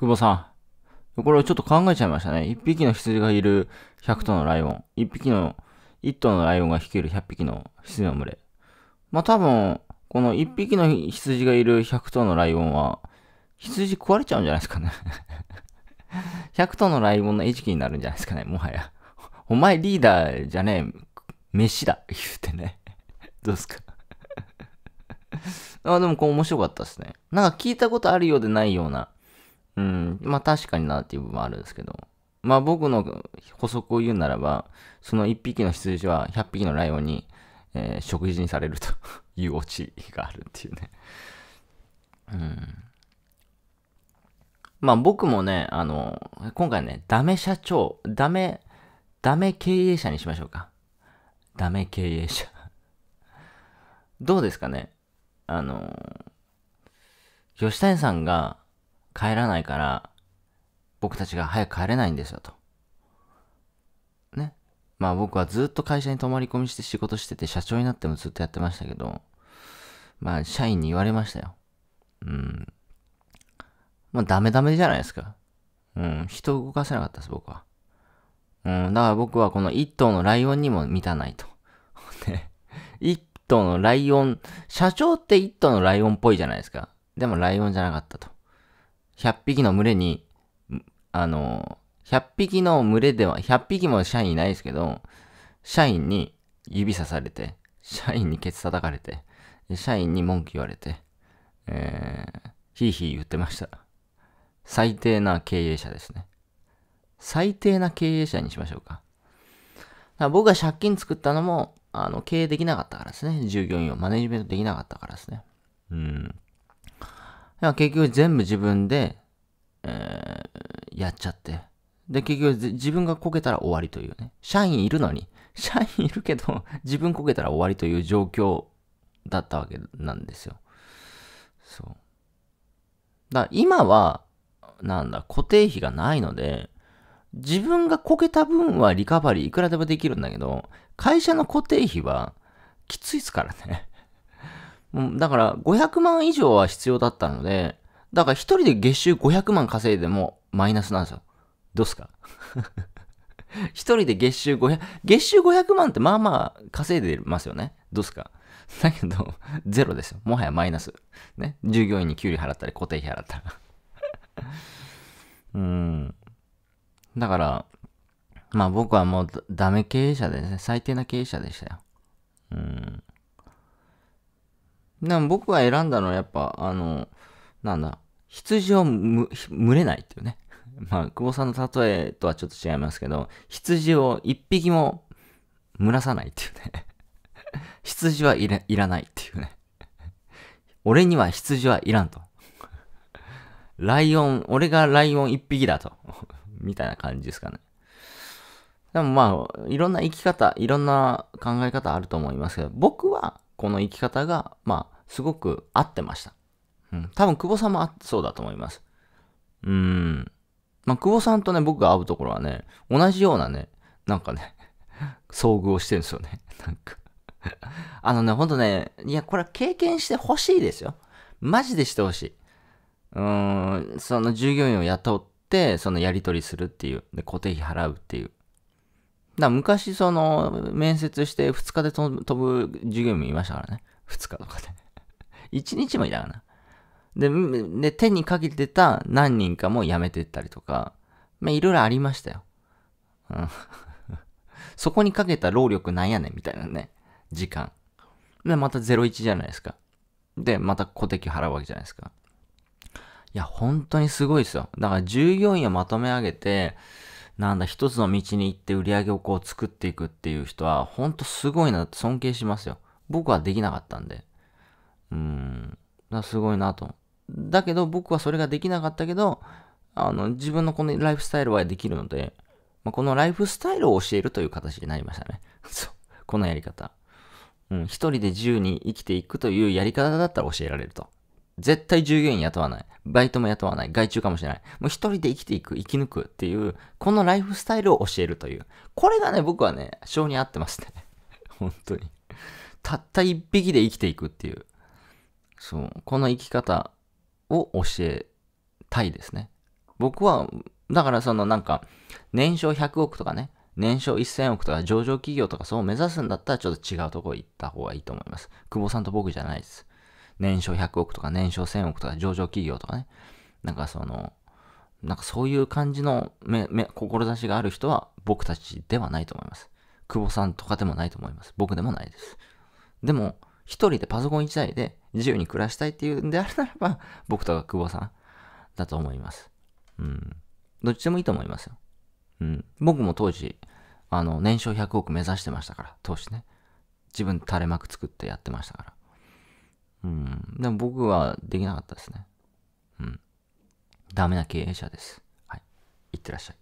久保さん。これをちょっと考えちゃいましたね。一匹の羊がいる100頭のライオン。一匹の、一頭のライオンが率いる100匹の羊の群れ。まあ、多分、この一匹の羊がいる100頭のライオンは、羊食われちゃうんじゃないですかね100 頭のライオンの餌食になるんじゃないですかね、もはや。お前リーダーじゃねえ、飯だ、言うてね。どうすか あ、でもこう面白かったですね。なんか聞いたことあるようでないようなうん、まあ確かになっていう部分もあるんですけど。まあ僕の補足を言うならば、その1匹の羊は100匹のライオンに、えー、食事にされると いうオチがあるっていうね。うん。まあ僕もね、あの、今回ね、ダメ社長、ダメ、ダメ経営者にしましょうか。ダメ経営者どうですかねあの、吉谷さんが、帰らないから、僕たちが早く帰れないんですよ、と。ね。まあ僕はずっと会社に泊まり込みして仕事してて、社長になってもずっとやってましたけど、まあ社員に言われましたよ。うん。まあダメダメじゃないですか。うん。人を動かせなかったです、僕は。うん。だから僕はこの一頭のライオンにも満たないと。ね。一頭のライオン、社長って一頭のライオンっぽいじゃないですか。でもライオンじゃなかったと。100匹の群れに、あの、100匹の群れでは、100匹も社員いないですけど、社員に指さされて、社員にケツ叩かれて、社員に文句言われて、えー、ひいひい言ってました。最低な経営者ですね。最低な経営者にしましょうか。だ僕が借金作ったのも、あの、経営できなかったからですね。従業員をマネジメントできなかったからですね。うん。ら結局全部自分で、えー、やっちゃって。で、結局自分がこけたら終わりというね。社員いるのに、社員いるけど、自分こけたら終わりという状況だったわけなんですよ。そう。だから今は、なんだ、固定費がないので、自分がこけた分はリカバリーいくらでもできるんだけど、会社の固定費はきついっすからね。だから、500万以上は必要だったので、だから一人で月収500万稼いでもマイナスなんですよ。どうすか 一人で月収500、月収500万ってまあまあ稼いでますよね。どうすかだけど、ゼロですよ。もはやマイナス。ね。従業員に給料払ったり固定費払ったら うん。だから、まあ僕はもうダメ経営者でね、最低な経営者でしたよ。うん。でも僕が選んだのはやっぱ、あの、なんだ、羊をむ、群れないっていうね。まあ、久保さんの例えとはちょっと違いますけど、羊を一匹も蒸らさないっていうね。羊はいらいらないっていうね。俺には羊はいらんと。ライオン、俺がライオン一匹だと。みたいな感じですかね。でもまあ、いろんな生き方、いろんな考え方あると思いますけど、僕はこの生き方が、まあ、すごく合ってました。うん。多分、久保さんもそうだと思います。うん。まあ、久保さんとね、僕が会うところはね、同じようなね、なんかね、遭遇をしてるんですよね。なんかあのね、ほんとね、いや、これは経験してほしいですよ。マジでしてほしい。うん、その従業員を雇って、そのやり取りするっていう、で固定費払うっていう。だ昔、その、面接して2日で飛ぶ授業もいましたからね。2日とかで1 日もいたかな。で、で手にかけてた何人かも辞めてったりとか、まあ、いろいろありましたよ。うん、そこにかけた労力なんやねんみたいなね、時間。で、また01じゃないですか。で、また小敵払うわけじゃないですか。いや、本当にすごいですよ。だから従業員をまとめ上げて、なんだ、一つの道に行って売り上げをこう作っていくっていう人は、ほんとすごいなって尊敬しますよ。僕はできなかったんで。うーん。だすごいなと。だけど僕はそれができなかったけど、あの、自分のこのライフスタイルはできるので、まあ、このライフスタイルを教えるという形になりましたね。そう。このやり方。うん。一人で自由に生きていくというやり方だったら教えられると。絶対従業員雇わない。バイトも雇わない、外注かもしれない。もう一人で生きていく、生き抜くっていう、このライフスタイルを教えるという。これがね、僕はね、性に合ってますね。本当に。たった一匹で生きていくっていう。そう。この生き方を教えたいですね。僕は、だからそのなんか、年商100億とかね、年商1000億とか上場企業とかそう目指すんだったらちょっと違うとこ行った方がいいと思います。久保さんと僕じゃないです。年商100億とか年商1000億とか上場企業とかね。なんかその、なんかそういう感じの目、目、志がある人は僕たちではないと思います。久保さんとかでもないと思います。僕でもないです。でも、一人でパソコン一台で自由に暮らしたいっていうんであるならば、僕とか久保さんだと思います。うん。どっちでもいいと思いますよ。うん。僕も当時、あの、年商100億目指してましたから、当時ね。自分垂れ幕作ってやってましたから。うん。でも僕はできなかったですね。うん。ダメな経営者です。はい。いってらっしゃい。